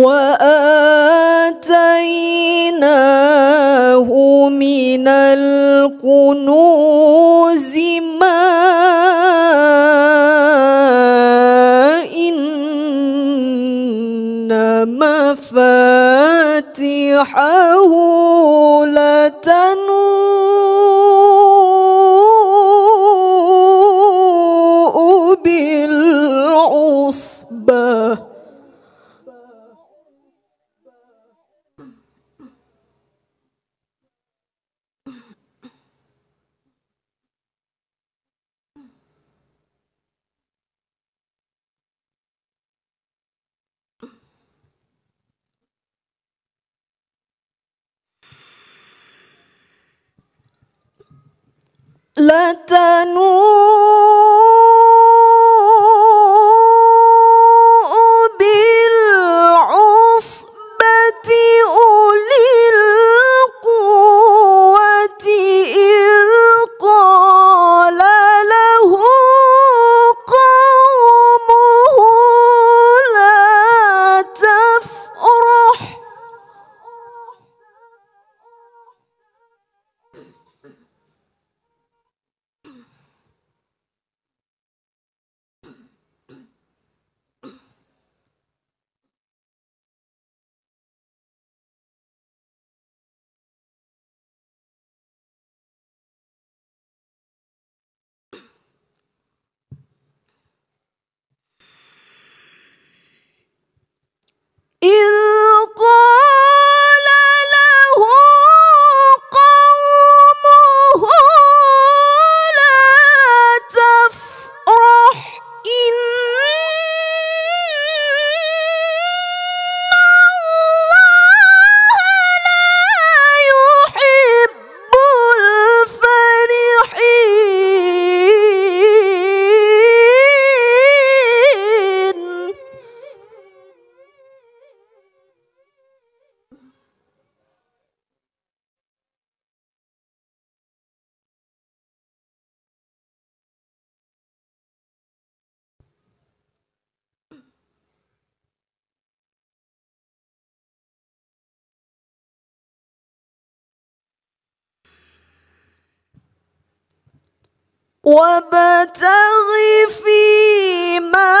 وآتيناه من الكنوز ما إن مفاتحه لا لتنور وابتغ فيما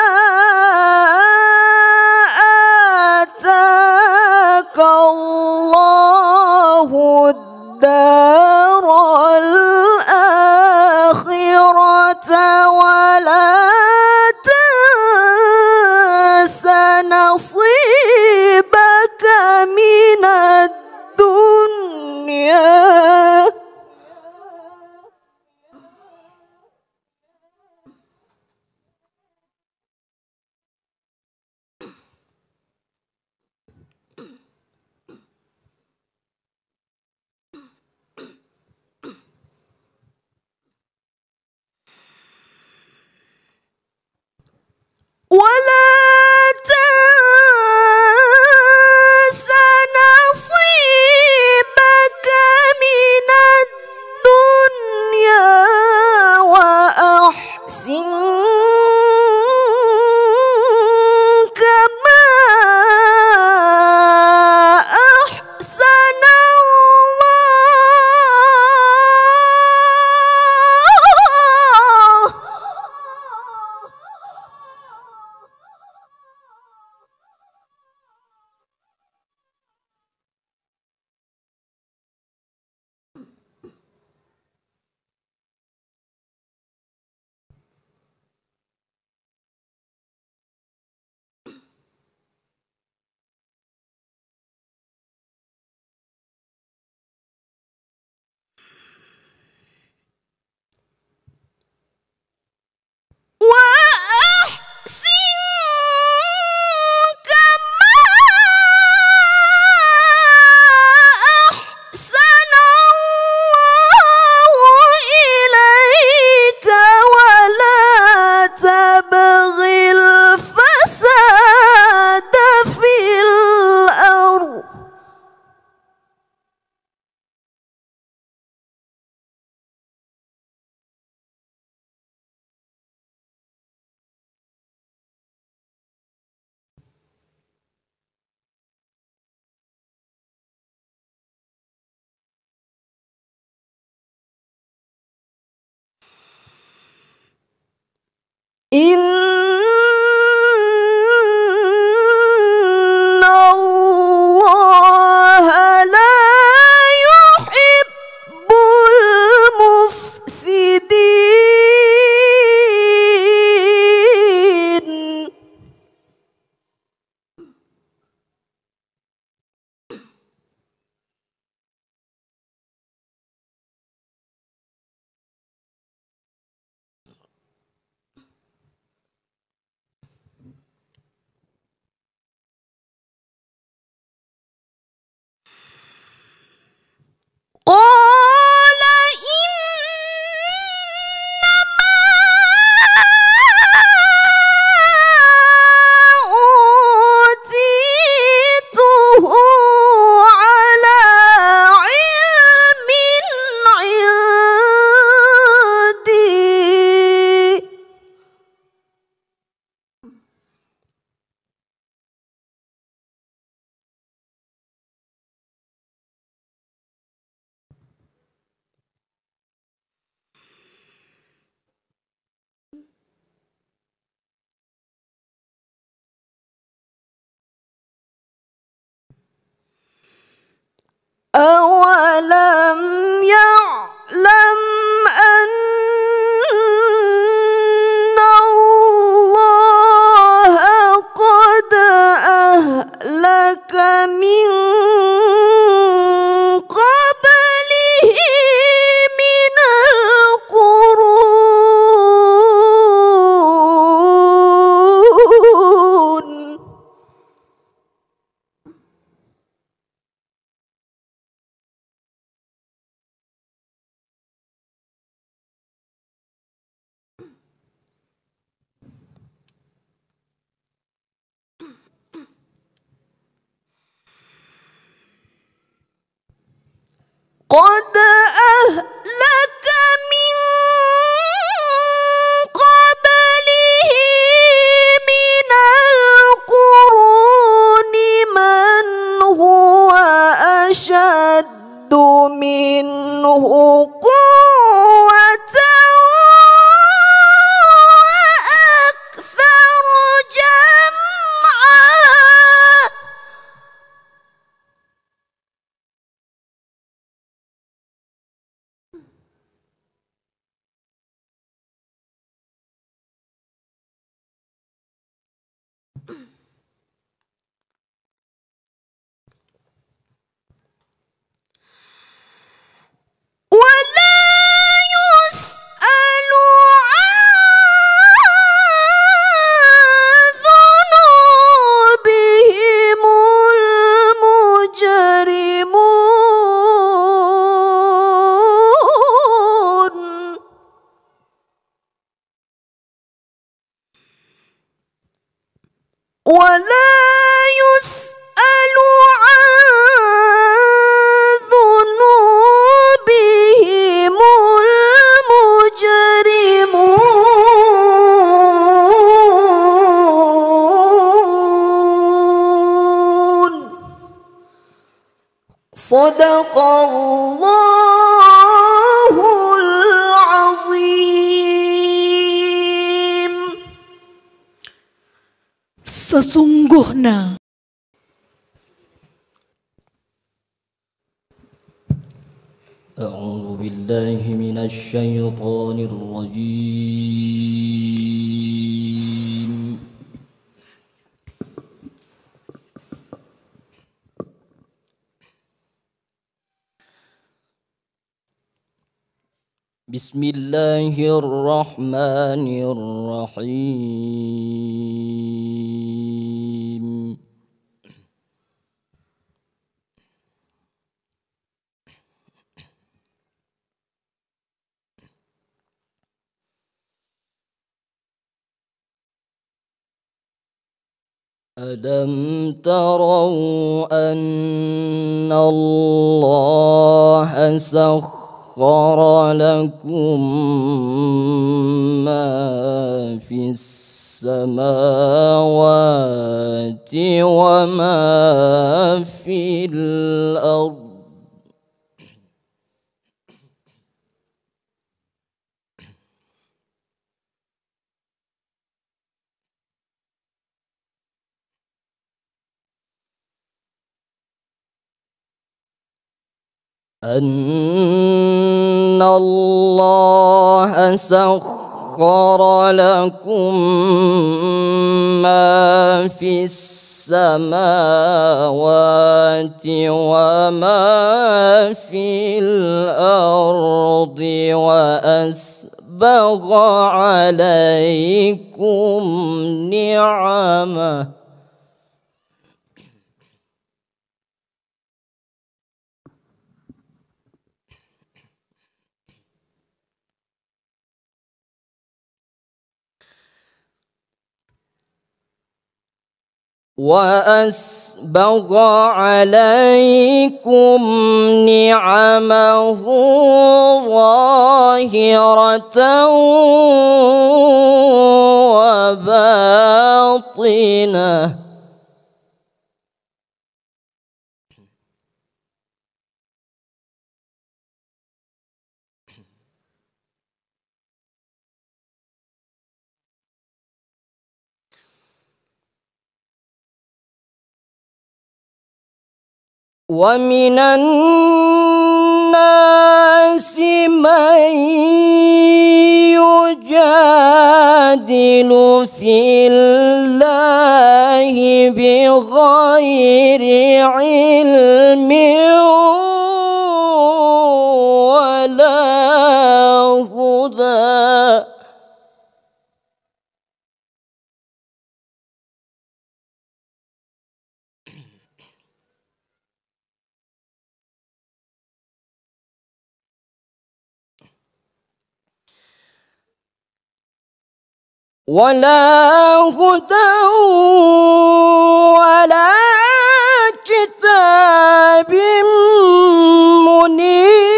الرحمن الرحيم ألم تروا أن الله سخر وسخر لكم ما في السماوات وما في الأرض أن الله سخر لكم ما في السماوات وما في الأرض وأسبغ عليكم نعمه وأسبغ عليكم نعمه ظاهرة وباطنه ومن الناس من يجادل في الله بغير علم ولا هدى ولا كتاب منير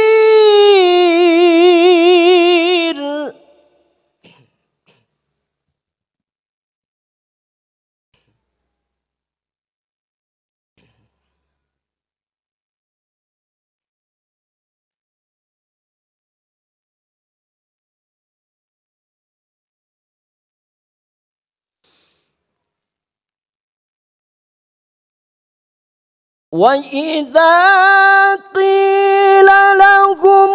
وإذا قيل لهم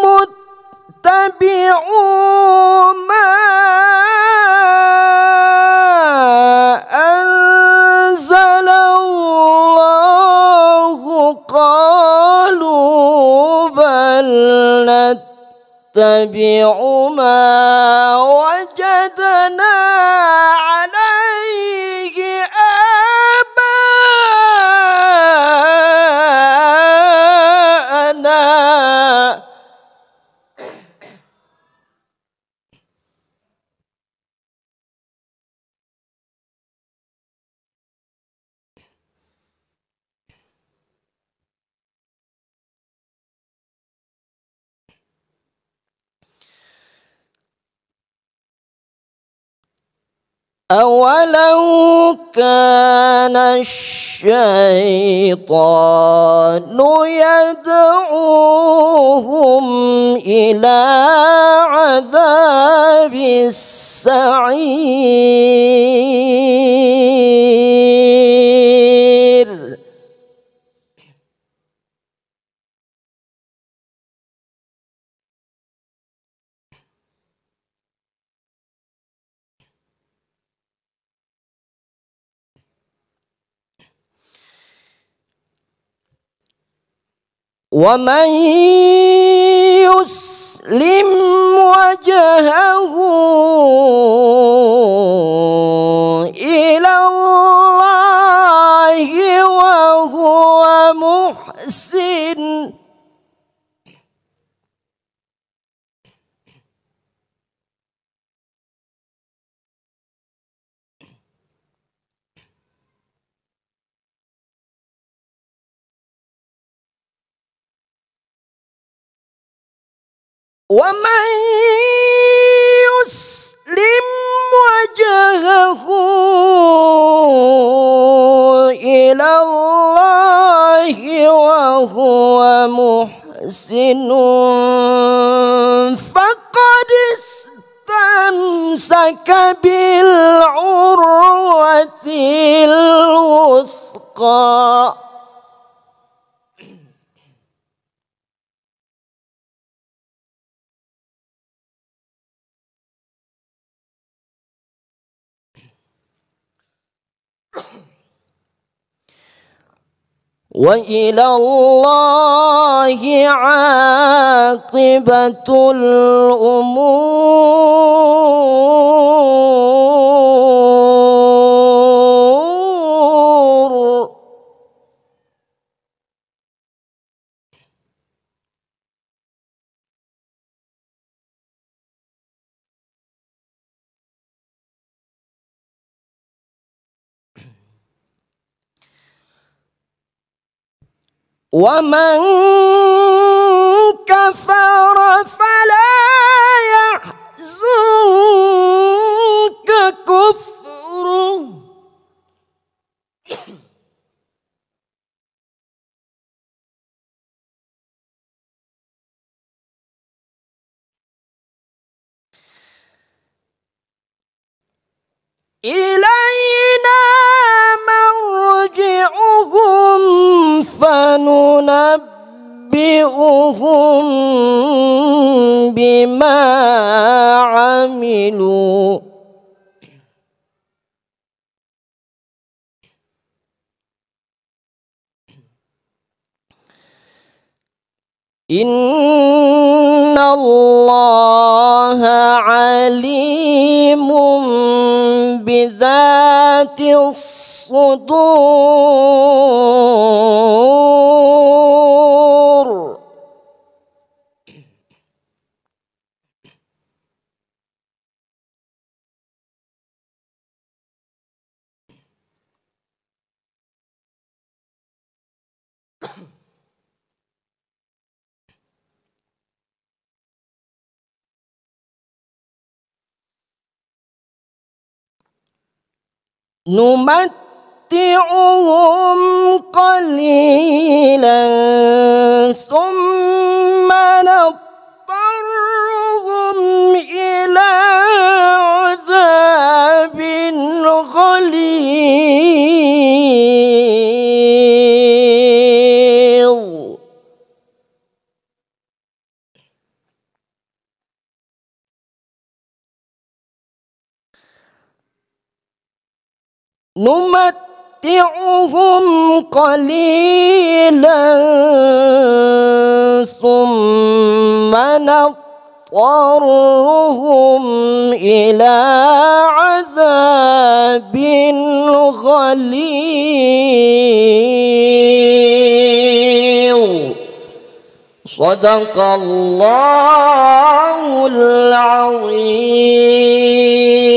اتبعوا ما أنزل الله قالوا بل نتبع ما وجدنا أولو كان الشيطان يدعوهم إلى عذاب السعير ومن يسلم وجهه إلى الله وهو محسن ومن يسلم وجهه إلى الله وهو محسن فقد استمسك بالعروة الوثقى وإلى الله عاقبة الأمور ومن كفر فلا يحزنك كفره إلينا مرجعهم فننبئهم بما عملوا إن الله عليم بذات الصدور نمتعهم قليلا ثم نمتعهم قليلا ثم نضطرهم إلى عذاب غليظ صدق الله العظيم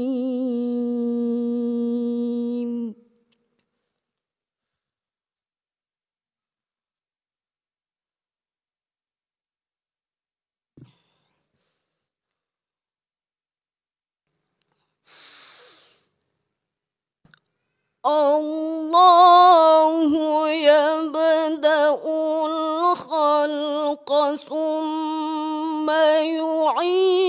الله يبدأ الخلق ثم يعيد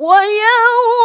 我要。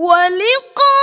ولقاء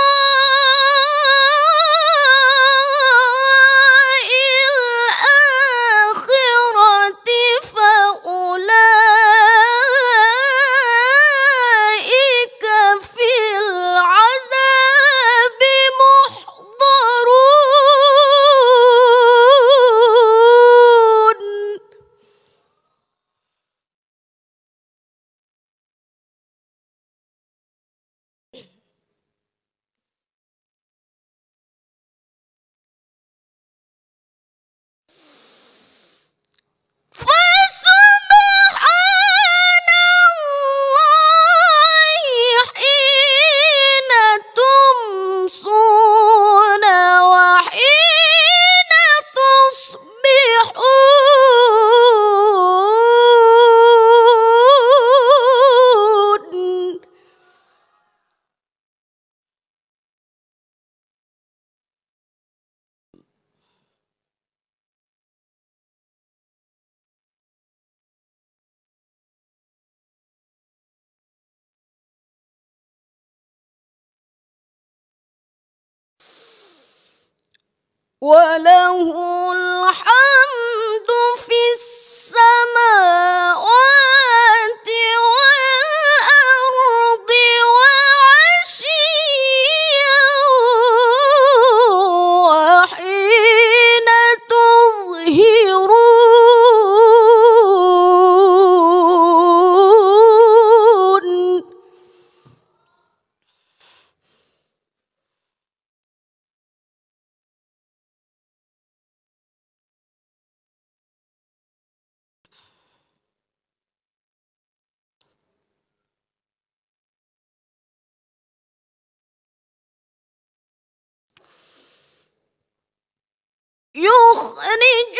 يخرج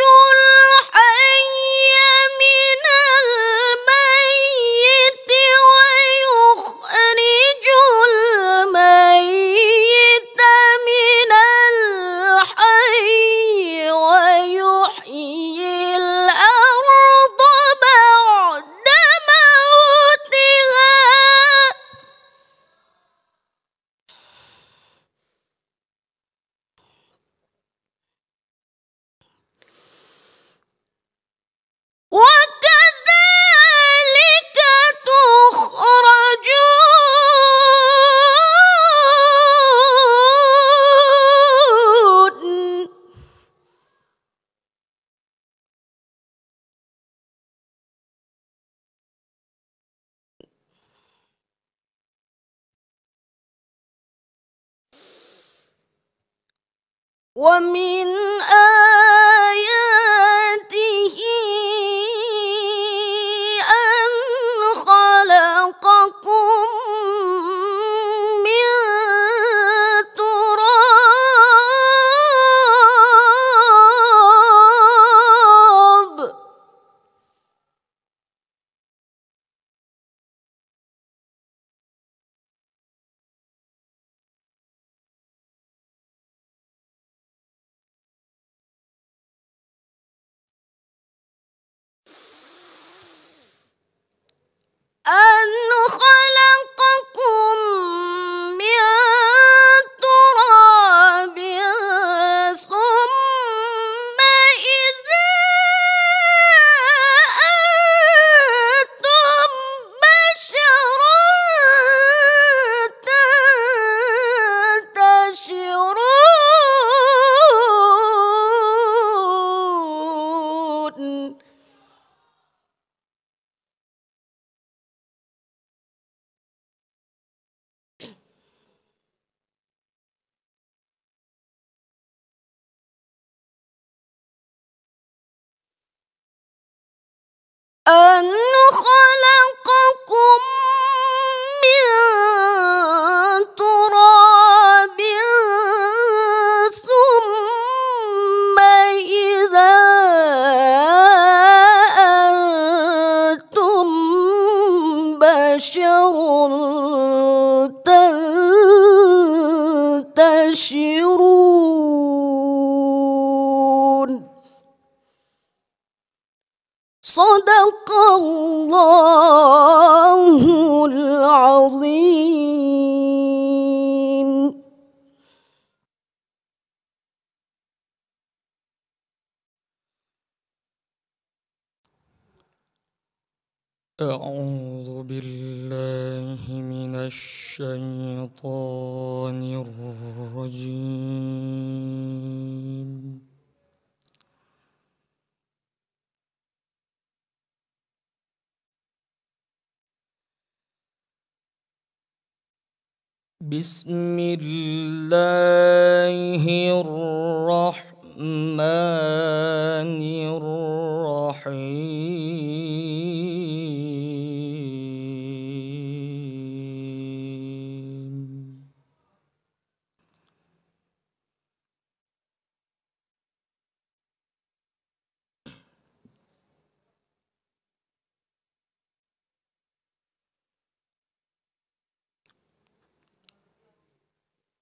الرحيم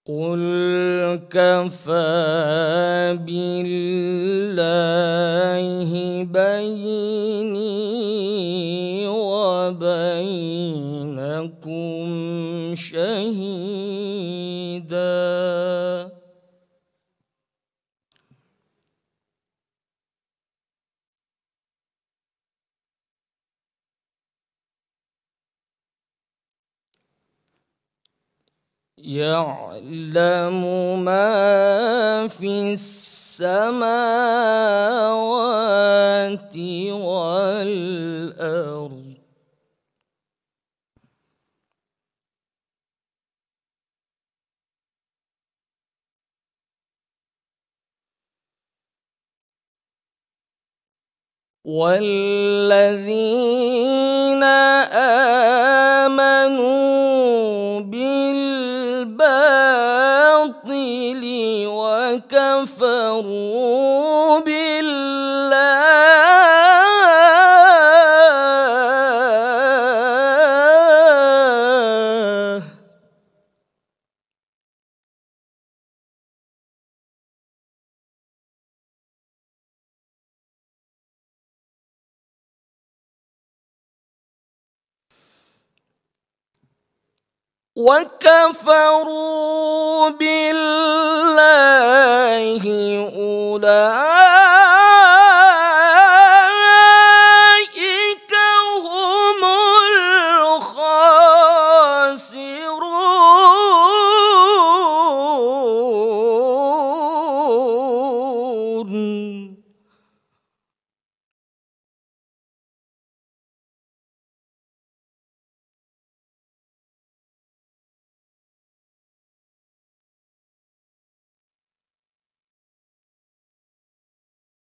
قل وكفى بالله بيني وبينكم شهيدا يعلم ما في السماوات والأرض والذين آمنوا بالله الباطل وكفروا به وكفروا بالله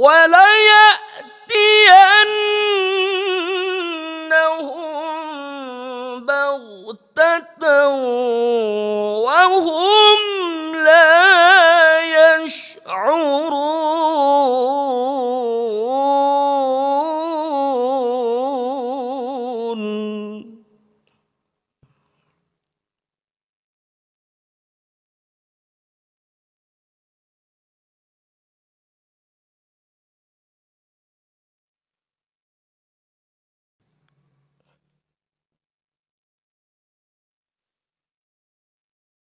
我来。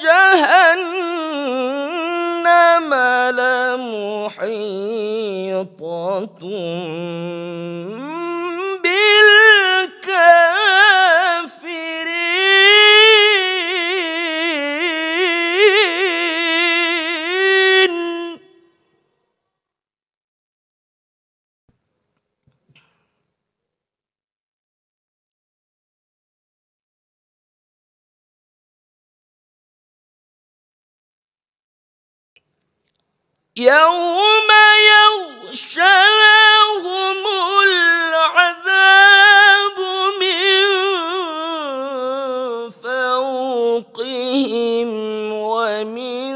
جهنم لمحيطة يوم يغشاهم العذاب من فوقهم ومن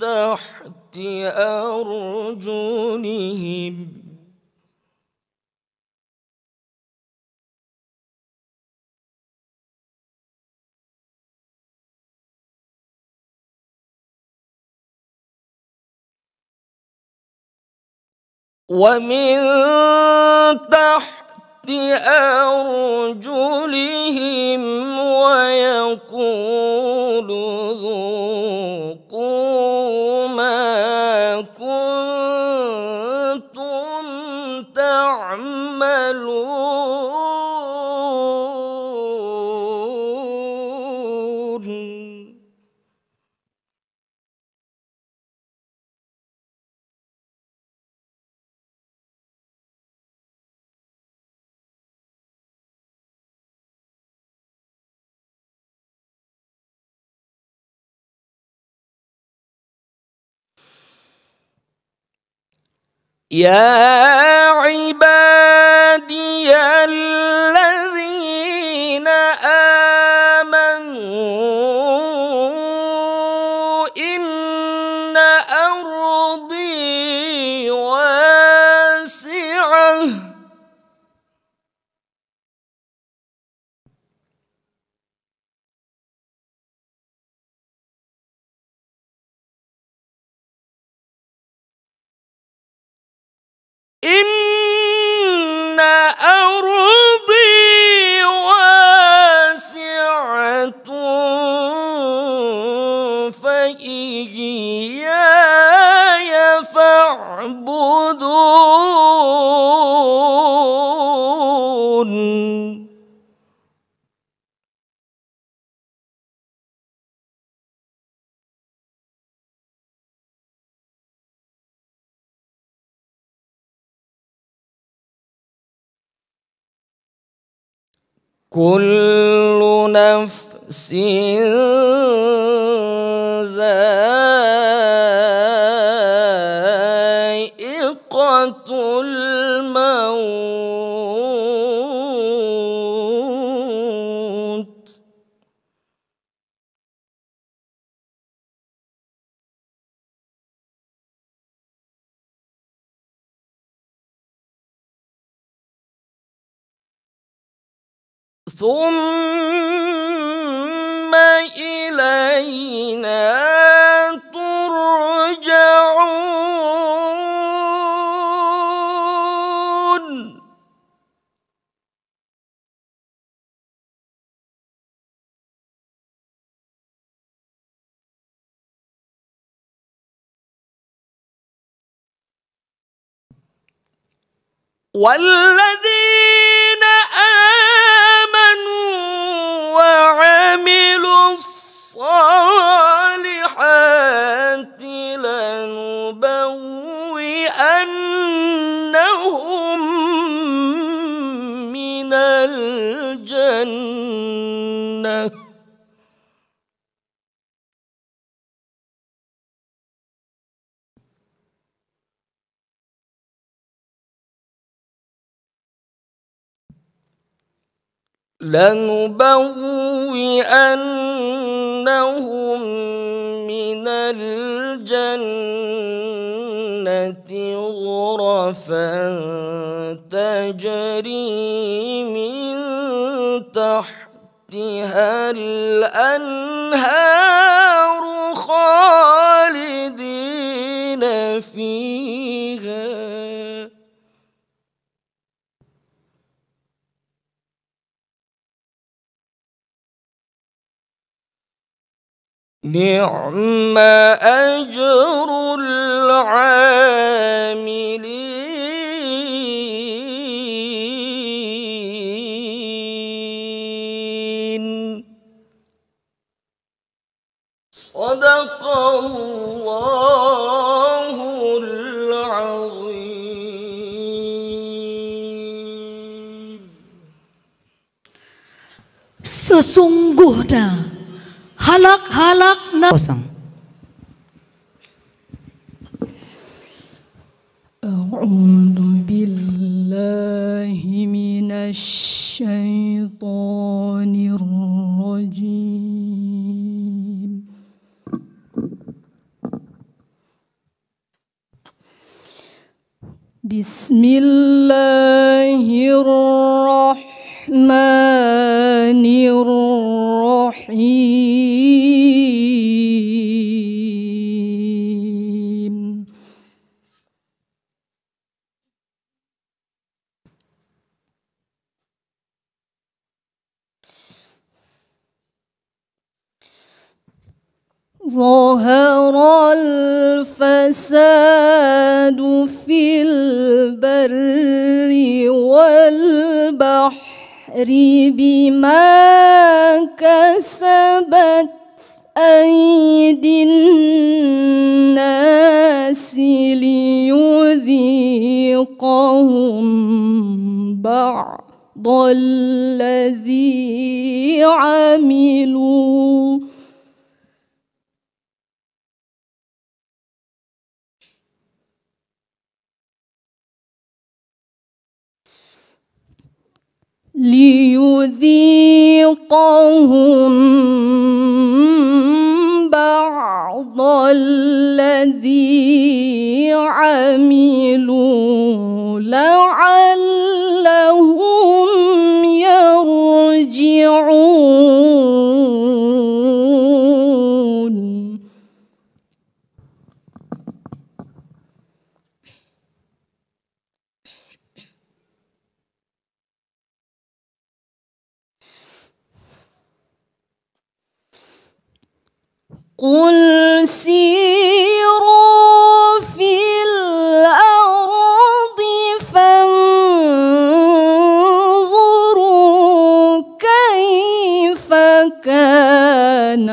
تحت أرجلهم ومن تحت أرجلهم ويقول ذو يا عبادي الذين آمنوا إن أرضي واسعة فإياي فاعبد كل نفس ذات ثم إلينا ترجعون والذين آمنوا camelos. Oh. لنبوئنهم من الجنة غرفا تجري من تحتها الأنهار خالدين فيها نعم أجر العاملين صدق الله العظيم Sesungguhnya halak-halak na أعوذ بالله من الشيطان الرجيم بسم الله الرحمن الرحمن الرحيم ظهر الفساد في البر والبحر البحر بما كسبت أيدي الناس ليذيقهم بعض الذي عملوا ليذيقهم بعض الذي عملوا لعلهم يرجعون قل سيروا في الأرض فانظروا كيف كان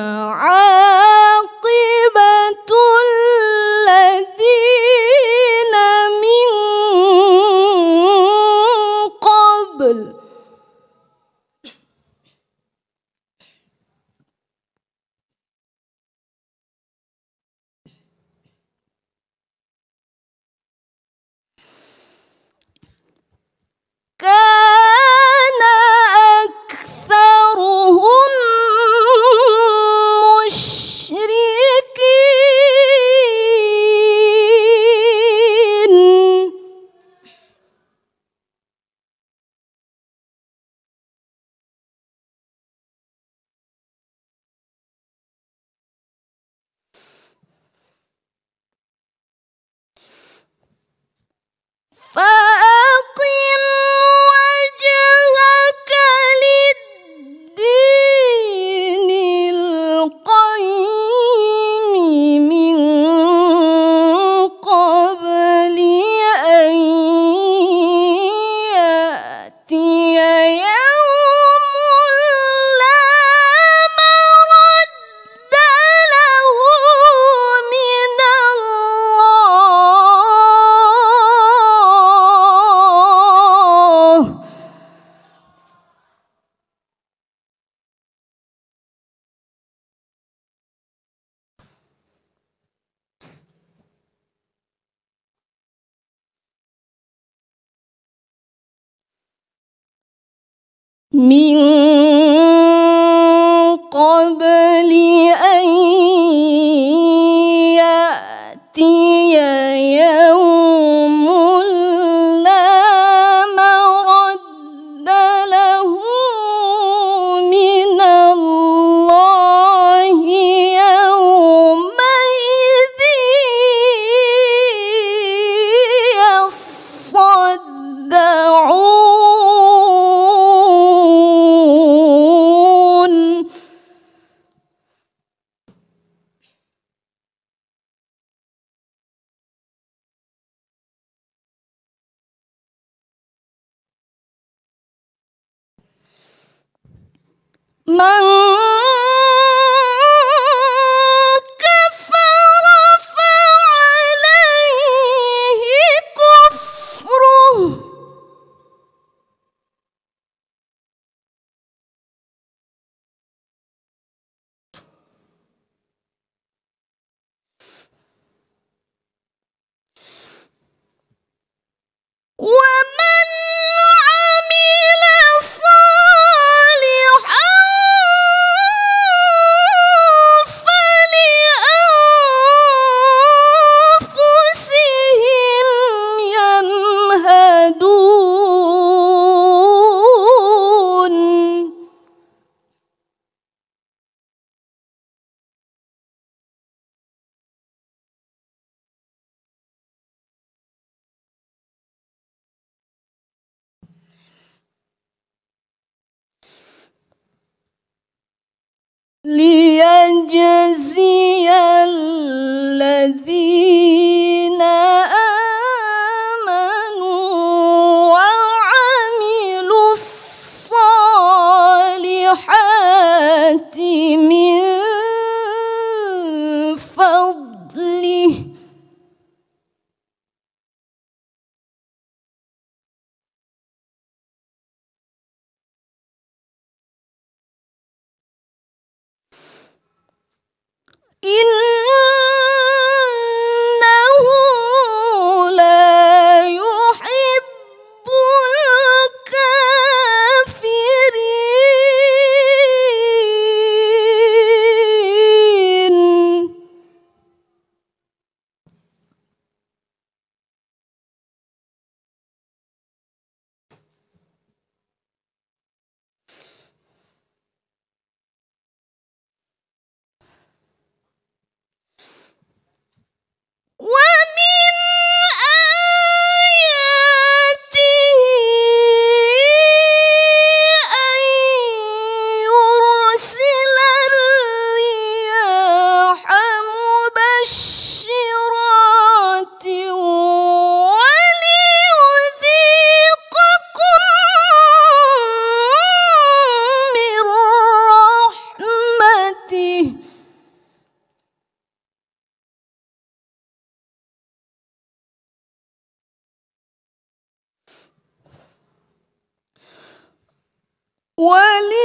ولي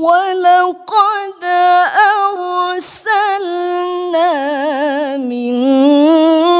ولقد أرسلنا من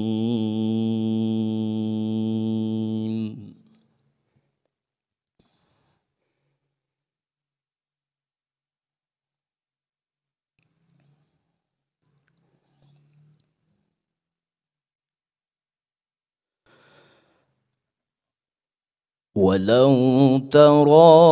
ولو ترى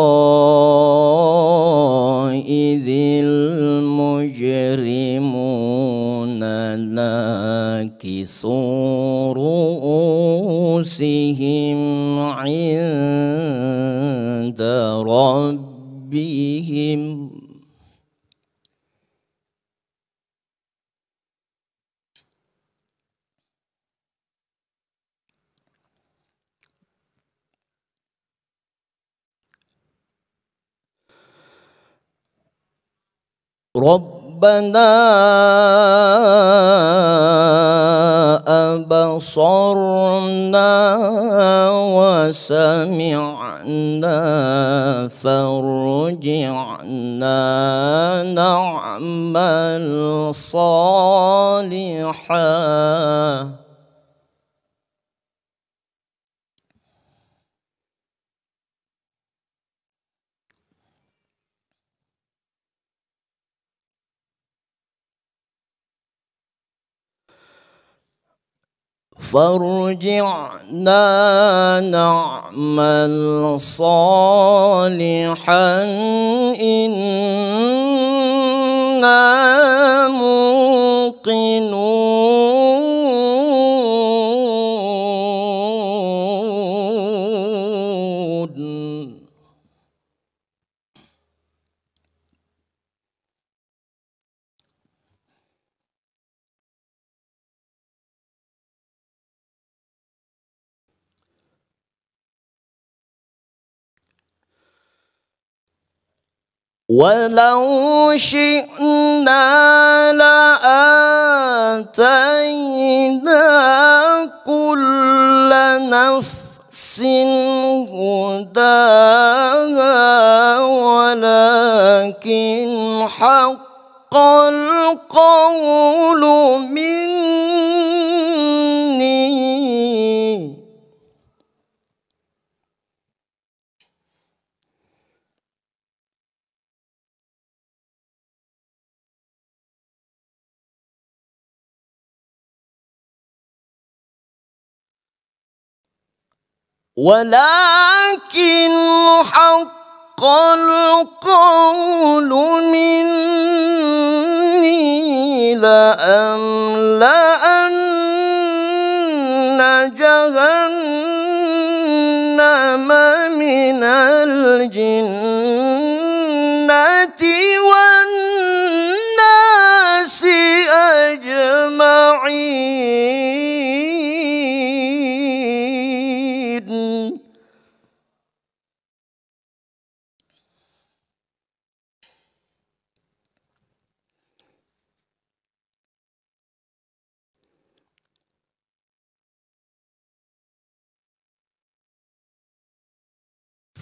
إذ المجرمون ناكسوا رؤوسهم عند ربهم ربنا أبصرنا وسمعنا فارجعنا نعمل صالحاً فارجعنا نعمل صالحا إنا موقنون ولو شئنا لآتينا كل نفس هداها ولكن حق القول منا ولكن حق القول مني لأملأن جهنم من الجنة والناس أجمعين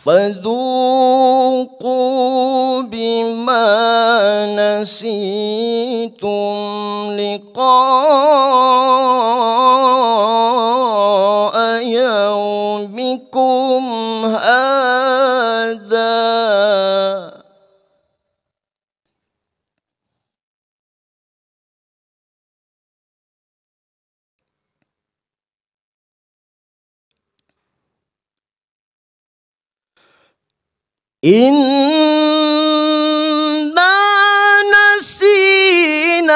فذوقوا بما نسيتم إنا نسيناكم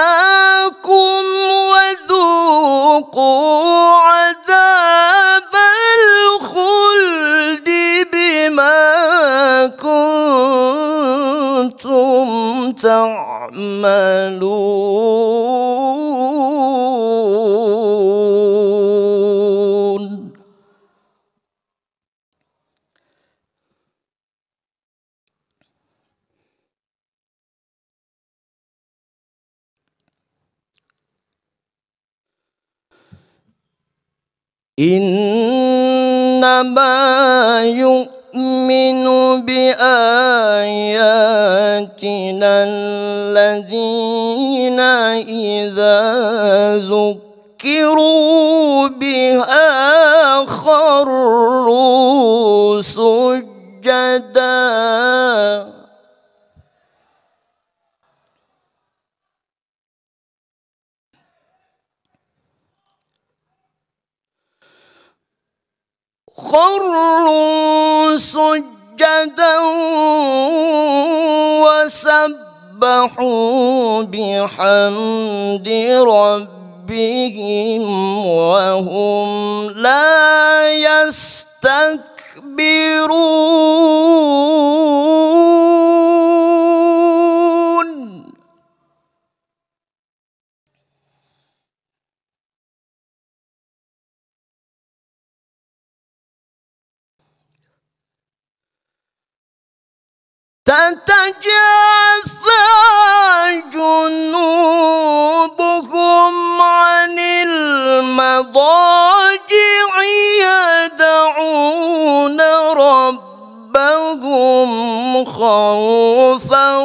وذوقوا عذاب الخلد بما كنتم تعملون إنما يؤمن بآياتنا الذين إذا ذكروا بها خروا سجداً خروا سجدا وسبحوا بحمد ربهم وهم لا يستكبرون تتجافى جنوبهم عن المضاجع يدعون ربهم خوفا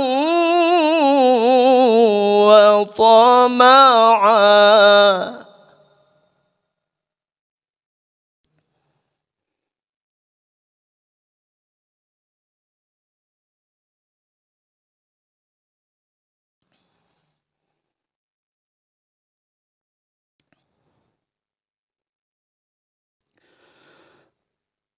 وطمعا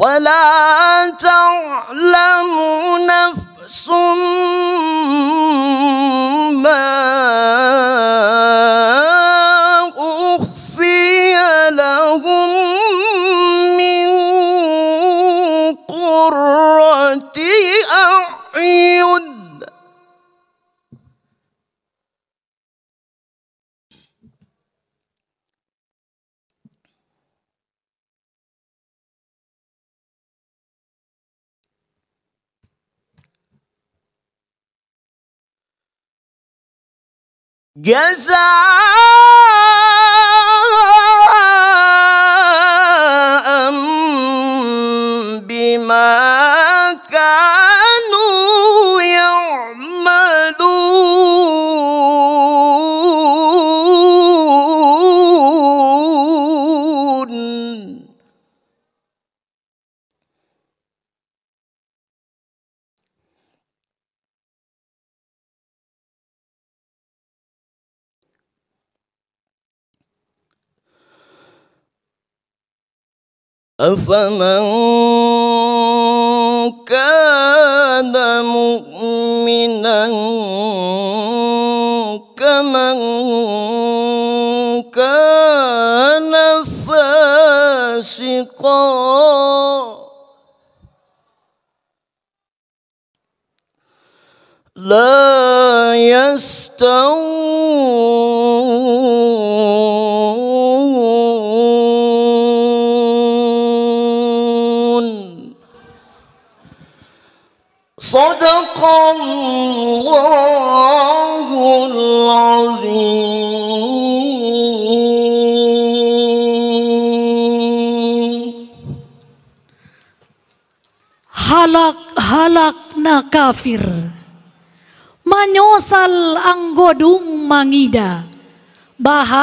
ولا تعلم نفس ما أخفي لهم 干啥？أفمن كان مؤمنا كمن كان فاسقا لا يستوون صدق الله halak halak na kafir manyosal ang godung mangida bahag